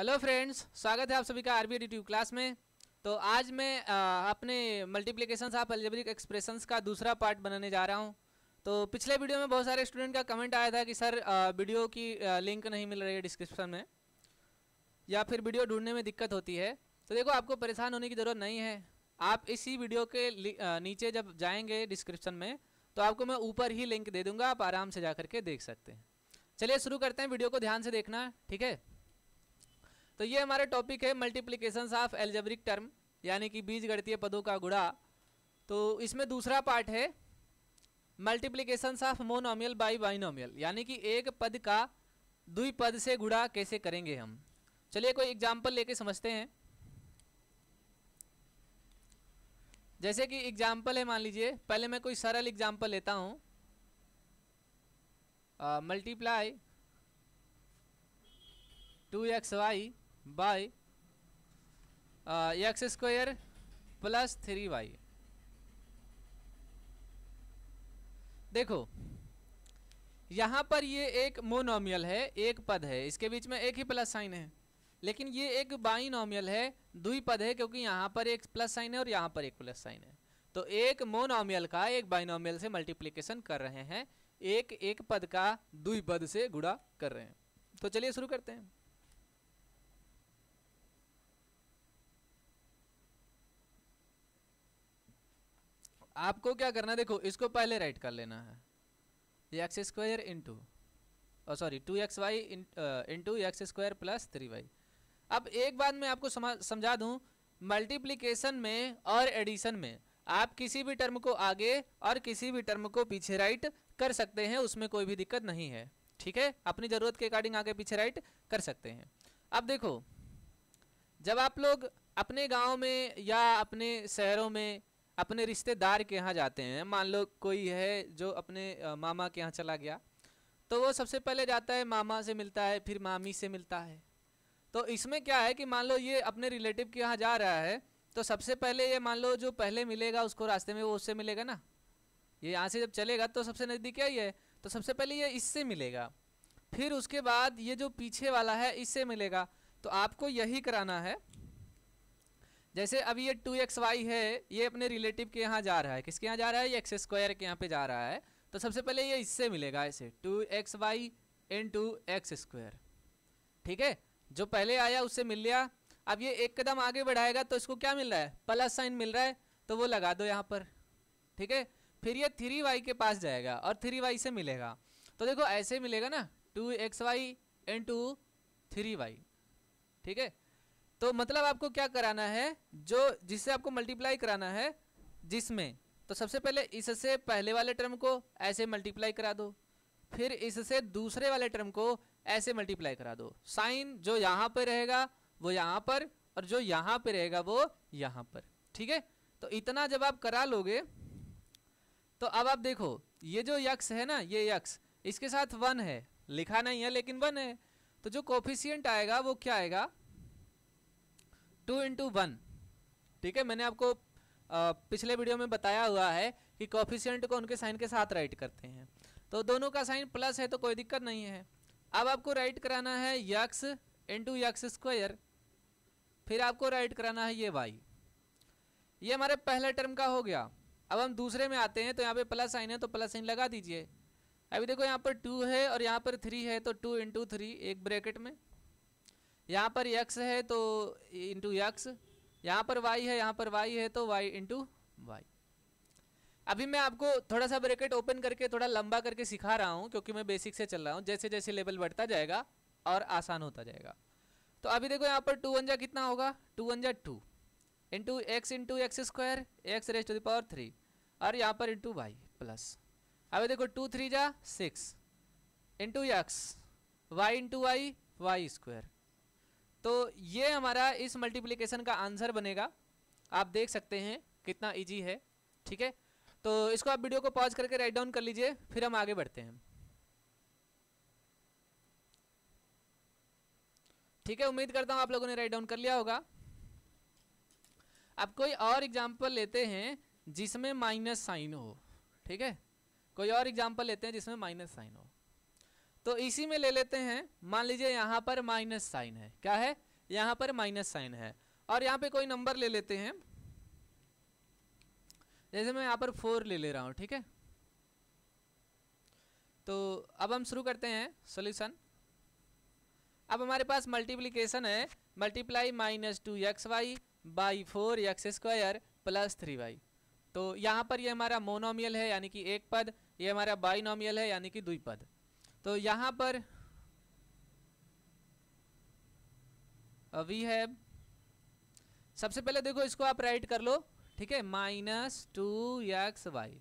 hello friends स्वागत है आप सभी का आरबी एडिटिव क्लास में तो आज मैं आ, अपने मल्टीप्लिकेशन ऑफ एल्जेब्रिक एक्सप्रेशंस का दूसरा पार्ट बनाने जा रहा हूँ तो पिछले वीडियो में बहुत सारे स्टूडेंट का कमेंट आया था कि सर आ, वीडियो की आ, लिंक नहीं मिल रही है डिस्क्रिप्शन में या फिर वीडियो ढूंढने में दिक्कत होती है तो देखो आपको परेशान होने की ज़रूरत नहीं है आप इसी वीडियो के नीचे जब जाएंगे डिस्क्रिप्शन में तो आपको मैं ऊपर ही लिंक दे दूँगा आप आराम से जा के देख सकते हैं चलिए शुरू करते हैं वीडियो को ध्यान से देखना ठीक है तो ये हमारा टॉपिक है मल्टीप्लीकेशन ऑफ एल्जेब्रिक टर्म यानी कि बीज गणतीय पदों का गुड़ा तो इसमें दूसरा पार्ट है multiplication of monomial by binomial यानी कि एक पद का दुई पद से गुड़ा कैसे करेंगे हम चलिए कोई एग्जाम्पल लेके समझते हैं जैसे कि एग्जाम्पल है मान लीजिए पहले मैं कोई सरल एग्जाम्पल लेता हूँ multiply two x y by x square plus three y देखो यहाँ पर ये एक मोनोमियल है एक पद है इसके बीच में एक ही प्लस साइन है लेकिन ये एक बाइनोमियल है दुई पद है क्योंकि यहाँ पर एक प्लस साइन है और यहाँ पर एक प्लस साइन है तो एक मोनोमियल का एक बाइनोमियल से मल्टीप्लीकेशन कर रहे हैं एक एक पद का दुई पद से गुड़ा कर रहे हैं तो चलिए शुरू करते हैं आपको क्या करना देखो इसको पहले राइट कर लेना है ये एक्स स्क्वायर इंटू और sorry two x y into x square plus three y अब एक बात मैं आपको समझा दूं मल्टीप्लीकेशन में और एडिशन में आप किसी भी टर्म को आगे और किसी भी टर्म को पीछे राइट कर सकते हैं उसमें कोई भी दिक्कत नहीं है ठीक है अपनी ज़रूरत के अकॉर्डिंग आगे पीछे राइट कर सकते हैं अब देखो जब आप लोग अपने गांव में या अपने शहरों में अपने रिश्तेदार के यहाँ जाते हैं मान लो कोई है जो अपने मामा के यहाँ चला गया तो वो सबसे पहले जाता है मामा से मिलता है फिर मामी से मिलता है तो इसमें क्या है कि मान लो ये अपने रिलेटिव के यहाँ जा रहा है तो सबसे पहले ये मान लो जो पहले मिलेगा उसको रास्ते में वो उससे मिलेगा ना ये यहाँ से जब चलेगा तो सबसे नज़दीक क्या ही है तो सबसे पहले ये इससे मिलेगा फिर उसके बाद ये जो पीछे वाला है इससे मिलेगा तो आपको यही कराना है जैसे अब ये टू एक्स वाई है ये अपने रिलेटिव के यहाँ जा रहा है किसके यहाँ जा रहा है ये एक्स स्क्वायर के यहाँ पे जा रहा है तो सबसे पहले ये इससे मिलेगा ऐसे two x y into x square ठीक है जो पहले आया उससे मिल लिया अब ये एक कदम आगे बढ़ाएगा तो इसको क्या मिल रहा है प्लस साइन मिल रहा है तो वो लगा दो यहाँ पर ठीक है फिर ये थ्री वाई के पास जाएगा और थ्री वाई से मिलेगा तो देखो ऐसे मिलेगा ना two x y into three y ठीक है तो मतलब आपको क्या कराना है जो जिससे आपको मल्टीप्लाई कराना है जिसमें तो सबसे पहले इससे पहले वाले टर्म को ऐसे मल्टीप्लाई करा दो फिर इससे दूसरे वाले टर्म को ऐसे मल्टीप्लाई करा दो साइन जो यहाँ पर रहेगा वो यहाँ पर और जो यहाँ पर रहेगा वो यहाँ पर ठीक है तो इतना जब आप करा लोगे तो अब आप देखो ये जो यक्स है ना ये यक्स इसके साथ वन है लिखा नहीं है लेकिन वन है तो जो कोफिशियंट आएगा वो क्या आएगा टू इंटू वन ठीक है मैंने आपको आ, पिछले वीडियो में बताया हुआ है कि कॉफिशियंट को उनके साइन के साथ राइट करते हैं तो दोनों का साइन प्लस है तो कोई दिक्कत नहीं है अब आपको राइट कराना है यक्स इंटू यक्स स्क्वायर फिर आपको राइट कराना है ये वाई ये हमारे पहले टर्म का हो गया अब हम दूसरे में आते हैं तो यहाँ पे प्लस साइन है तो प्लस साइन लगा दीजिए अभी देखो यहाँ पर टू है और यहाँ पर थ्री है तो टू इंटू थ्री एक ब्रैकेट में यहाँ पर यक्स है तो इंटू यक्स यहाँ पर वाई है यहाँ पर वाई है तो वाई इंटू वाई अभी मैं आपको थोड़ा सा ब्रैकेट ओपन करके थोड़ा लंबा करके सिखा रहा हूँ क्योंकि मैं बेसिक से चल रहा हूँ जैसे जैसे लेवल बढ़ता जाएगा और आसान होता जाएगा तो अभी देखो यहाँ पर टू वन जा कितना होगा टू वन जा two into x into x square x raise to the power three और यहाँ पर इंटू वाई प्लस अभी देखो टू थ्री जा six into x y into y y square तो ये हमारा इस मल्टीप्लीकेशन का आंसर बनेगा आप देख सकते हैं कितना ईजी है ठीक है तो इसको आप वीडियो को पॉज करके राइट डाउन कर लीजिए फिर हम आगे बढ़ते हैं ठीक है उम्मीद करता हूँ आप लोगों ने राइट डाउन कर लिया होगा आप कोई और एग्जाम्पल लेते हैं जिसमें माइनस साइन हो ठीक है कोई और एग्जाम्पल लेते हैं जिसमें माइनस साइन हो तो इसी में ले लेते हैं मान लीजिए यहाँ पर माइनस साइन है क्या है यहाँ पर माइनस साइन है और यहाँ पे कोई नंबर ले लेते हैं जैसे मैं यहाँ पर फोर ले ले रहा हूँ ठीक है तो अब हम शुरू करते हैं सॉल्यूशन अब हमारे पास मल्टीप्लिकेशन है multiply minus two x y by four x square plus three y तो यहाँ पर ये यह हमारा मोनोमियल है यानी कि एक पद ये हमारा बाई है यानी कि दुई पद तो यहां पर वी है सबसे पहले देखो इसको आप राइट कर लो ठीक है माइनस टू एक्स वाई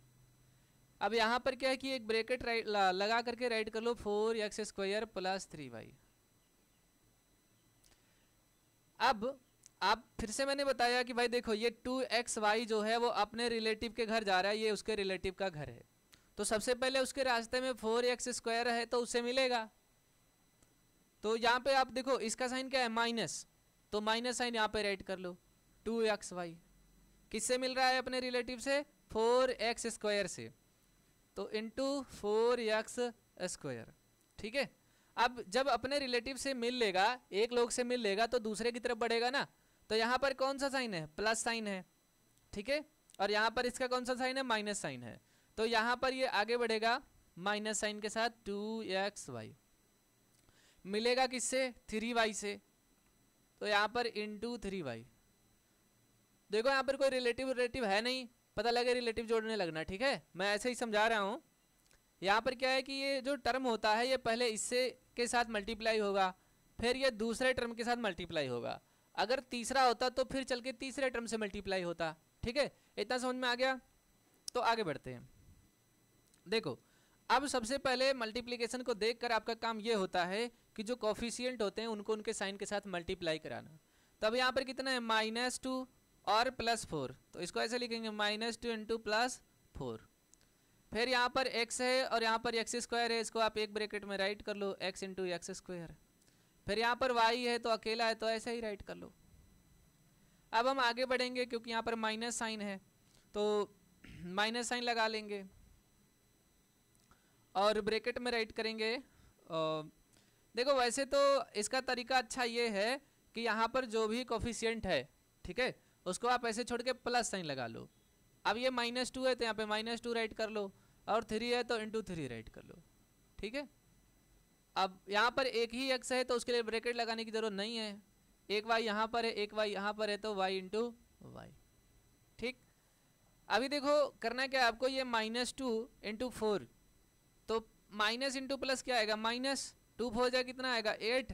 अब यहां पर क्या है कि एक ब्रेकेट राइट लगा करके राइट कर लो four x square plus three y अब आप फिर से मैंने बताया कि भाई देखो ये टू एक्स वाई जो है वो अपने रिलेटिव के घर जा रहा है ये उसके रिलेटिव का घर है तो सबसे पहले उसके रास्ते में फोर एक्स स्क्वायर है तो उससे मिलेगा तो यहाँ पे आप देखो इसका साइन क्या है माइनस तो माइनस साइन यहाँ पे राइट कर लो टू एक्स वाई किससे मिल रहा है अपने रिलेटिव से फोर एक्स स्क्वायर से तो इंटू फोर एक्स स्क्वायर ठीक है अब जब अपने रिलेटिव से मिल लेगा एक लोग से मिल लेगा तो दूसरे की तरफ बढ़ेगा ना तो यहाँ पर कौन सा साइन है प्लस साइन है ठीक है और यहाँ पर इसका कौन सा साइन है माइनस साइन है तो यहाँ पर ये आगे बढ़ेगा माइनस साइन के साथ टू एक्स वाई मिलेगा किससे थ्री वाई से तो यहाँ पर इन टू थ्री वाई देखो यहाँ पर कोई रिलेटिव रिलेटिव है नहीं पता लगे रिलेटिव जोड़ने लगना ठीक है मैं ऐसे ही समझा रहा हूँ यहाँ पर क्या है कि ये जो टर्म होता है ये पहले इससे के साथ मल्टीप्लाई होगा फिर ये दूसरे टर्म के साथ मल्टीप्लाई होगा अगर तीसरा होता तो फिर चल के तीसरे टर्म से मल्टीप्लाई होता ठीक है इतना समझ में आ गया तो आगे बढ़ते हैं देखो अब सबसे पहले मल्टीप्लीकेशन को देखकर आपका काम ये होता है कि जो कॉफिशियंट होते हैं उनको उनके साइन के साथ मल्टीप्लाई कराना तो अब यहाँ पर कितना है माइनस टू और प्लस फोर तो इसको ऐसे लिखेंगे minus two into plus four फिर यहाँ पर एक्स है और यहाँ पर एक्स स्क्वायर है इसको आप एक ब्रेकेट में राइट कर लो एक्स इंटू एक्स स्क्वायर फिर यहाँ पर वाई है तो अकेला है तो ऐसा ही राइट कर लो अब हम आगे बढ़ेंगे क्योंकि यहाँ पर माइनस साइन है तो माइनस साइन लगा लेंगे और ब्रैकेट में राइट करेंगे देखो वैसे तो इसका तरीका अच्छा ये है कि यहाँ पर जो भी कॉफिशियंट है ठीक है उसको आप ऐसे छोड़ के प्लस साइन लगा लो अब ये माइनस टू है तो यहाँ पे माइनस टू राइट कर लो और थ्री है तो इंटू थ्री राइट कर लो ठीक है अब यहाँ पर एक ही एक्स है तो उसके लिए ब्रैकेट लगाने की ज़रूरत नहीं है एक वाई यहाँ पर है एक वाई यहाँ पर है तो वाई इंटू वाई ठीक अभी देखो करना क्या आपको ये minus two into four minus into plus क्या आएगा माइनस टू फोर जाए कितना आएगा एट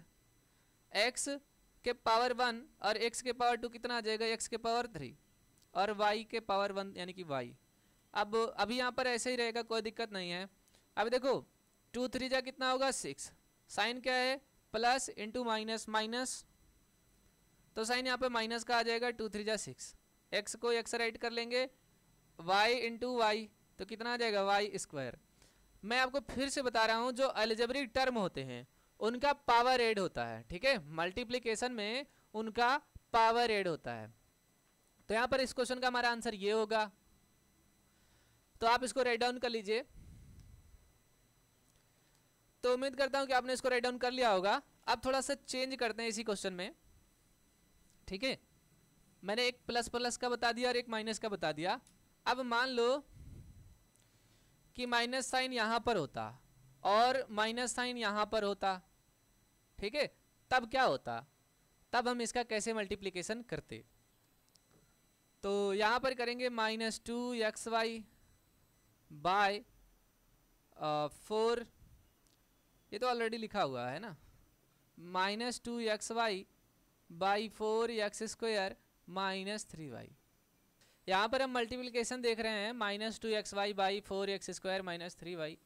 एक्स के पावर वन और एक्स के पावर टू कितना आ जाएगा एक्स के पावर थ्री और वाई के पावर वन यानी कि वाई अब अभी यहाँ पर ऐसे ही रहेगा कोई दिक्कत नहीं है अब देखो टू थ्री जा कितना होगा सिक्स साइन क्या है प्लस इंटू माइनस माइनस तो साइन यहाँ पे माइनस का आ जाएगा टू थ्री जा सिक्स एक्स को एक्स राइट कर लेंगे वाई इंटू वाई तो कितना आ जाएगा वाई स्क्वायर मैं आपको फिर से बता रहा हूँ जो एलिजबरिक टर्म होते हैं उनका पावर एड होता है ठीक है मल्टीप्लीकेशन में उनका पावर एड होता है तो यहाँ पर इस क्वेश्चन का हमारा आंसर ये होगा तो आप इसको राइट डाउन कर लीजिए तो उम्मीद करता हूँ कि आपने इसको राइट डाउन कर लिया होगा अब थोड़ा सा चेंज करते हैं इसी क्वेश्चन में ठीक है मैंने एक प्लस प्लस का बता दिया और एक माइनस का बता दिया अब मान लो कि माइनस साइन यहाँ पर होता और माइनस साइन यहाँ पर होता ठीक है तब क्या होता तब हम इसका कैसे मल्टीप्लीकेशन करते तो यहाँ पर करेंगे minus two x y by four ये तो ऑलरेडी लिखा हुआ है ना minus two x y by four x square minus three y यहाँ पर हम मल्टीप्लिकेशन देख रहे हैं minus two x y by four x square minus three y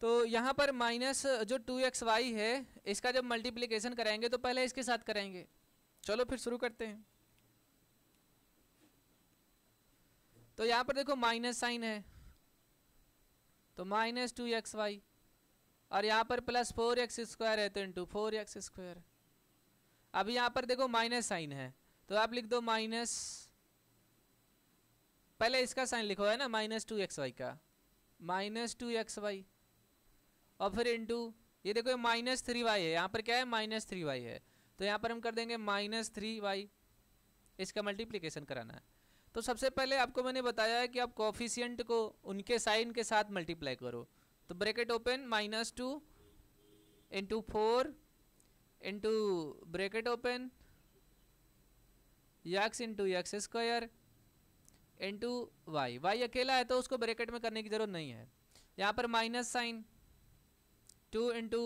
तो यहाँ पर माइनस जो टू एक्स वाई है इसका जब मल्टीप्लिकेशन कराएंगे तो पहले इसके साथ कराएंगे चलो फिर शुरू करते हैं तो यहाँ पर देखो माइनस साइन है तो माइनस टू एक्स वाई और यहाँ पर प्लस फोर एक्स स्क्वायर है तो इंटू फोर एक्स स्क्वायर अब यहाँ पर देखो माइनस साइन है तो आप लिख दो माइनस पहले इसका साइन लिखो है ना माइनस टू एक्स वाई का माइनस टू एक्स वाई और फिर इंटू ये देखो ये माइनस थ्री वाई है यहाँ पर क्या है माइनस थ्री वाई है तो यहाँ पर हम कर देंगे माइनस थ्री वाई इसका मल्टीप्लीकेशन कराना है तो सबसे पहले आपको मैंने बताया है कि आप कॉफिशियंट को उनके साइन के साथ मल्टीप्लाई करो तो bracket open minus two into four into bracket open x into x square into y y अकेला है तो उसको ब्रैकेट में करने की ज़रूरत नहीं है यहाँ पर minus sign two into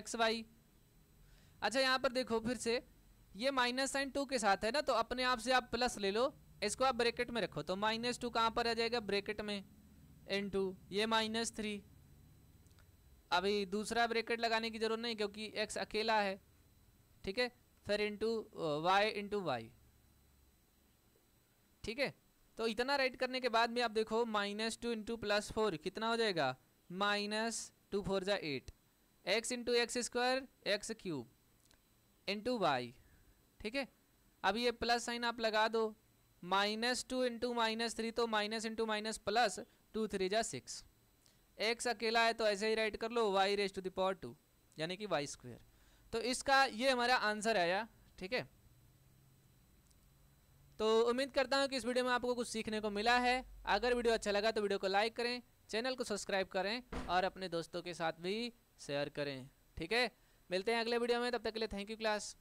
x y अच्छा यहाँ पर देखो फिर से ये माइनस साइन टू के साथ है ना तो अपने आप से आप प्लस ले लो इसको आप ब्रैकेट में रखो तो माइनस टू कहाँ पर आ जाएगा ब्रैकेट में इन टू ये माइनस थ्री अभी दूसरा ब्रैकेट लगाने की ज़रूरत नहीं क्योंकि एक्स अकेला है ठीक है फिर इंटू वाई इंटू वाई ठीक है तो इतना राइट करने के बाद में आप देखो minus two into plus four कितना हो जाएगा माइनस टू फोर जा eight x into x square x cube into y ठीक है अब ये प्लस साइन आप लगा दो minus two into minus three तो minus into minus plus two three जा सिक्स एक्स अकेला है तो ऐसे ही राइट कर लो y raise to the power two यानी कि वाई स्क्वेयर तो इसका ये हमारा आंसर आया ठीक है तो उम्मीद करता हूँ कि इस वीडियो में आपको कुछ सीखने को मिला है अगर वीडियो अच्छा लगा तो वीडियो को लाइक करें चैनल को सब्सक्राइब करें और अपने दोस्तों के साथ भी शेयर करें ठीक है मिलते हैं अगले वीडियो में तब तक के लिए थैंक यू क्लास